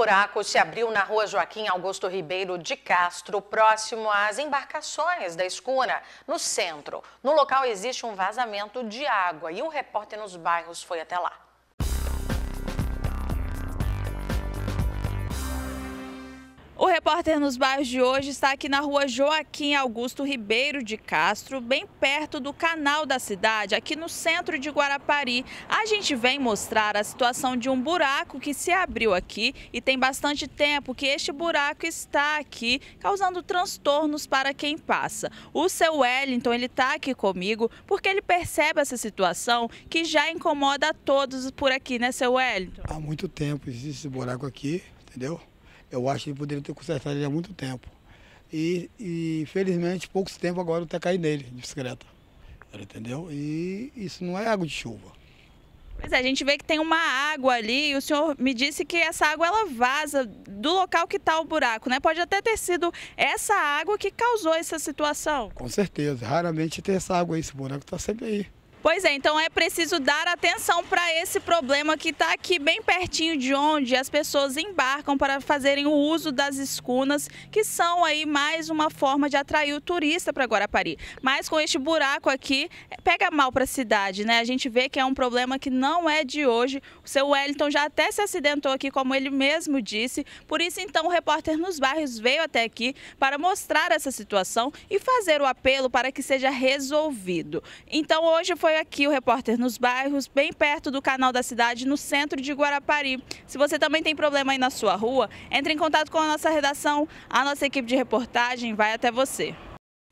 buraco se abriu na rua Joaquim Augusto Ribeiro de Castro, próximo às embarcações da escuna, no centro. No local existe um vazamento de água e um repórter nos bairros foi até lá. repórter nos bairros de hoje está aqui na rua Joaquim Augusto Ribeiro de Castro, bem perto do canal da cidade, aqui no centro de Guarapari. A gente vem mostrar a situação de um buraco que se abriu aqui e tem bastante tempo que este buraco está aqui, causando transtornos para quem passa. O seu Wellington, ele está aqui comigo porque ele percebe essa situação que já incomoda a todos por aqui, né, seu Wellington? Há muito tempo existe esse buraco aqui, entendeu? Eu acho que poderia ter consertado ele há muito tempo. E, e felizmente, poucos tempo agora até cair nele, de bicicleta. Entendeu? E isso não é água de chuva. Pois é, a gente vê que tem uma água ali e o senhor me disse que essa água ela vaza do local que está o buraco, né? Pode até ter sido essa água que causou essa situação. Com certeza, raramente tem essa água aí, esse buraco está sempre aí. Pois é, então é preciso dar atenção para esse problema que está aqui bem pertinho de onde as pessoas embarcam para fazerem o uso das escunas, que são aí mais uma forma de atrair o turista para Guarapari. Mas com este buraco aqui, é, pega mal para a cidade, né? A gente vê que é um problema que não é de hoje. O seu Wellington já até se acidentou aqui, como ele mesmo disse. Por isso, então, o repórter nos bairros veio até aqui para mostrar essa situação e fazer o apelo para que seja resolvido. Então, hoje foi foi aqui o Repórter nos Bairros, bem perto do canal da cidade, no centro de Guarapari. Se você também tem problema aí na sua rua, entre em contato com a nossa redação. A nossa equipe de reportagem vai até você.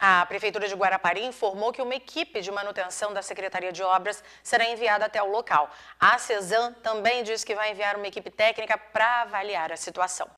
A Prefeitura de Guarapari informou que uma equipe de manutenção da Secretaria de Obras será enviada até o local. A CESAM também disse que vai enviar uma equipe técnica para avaliar a situação.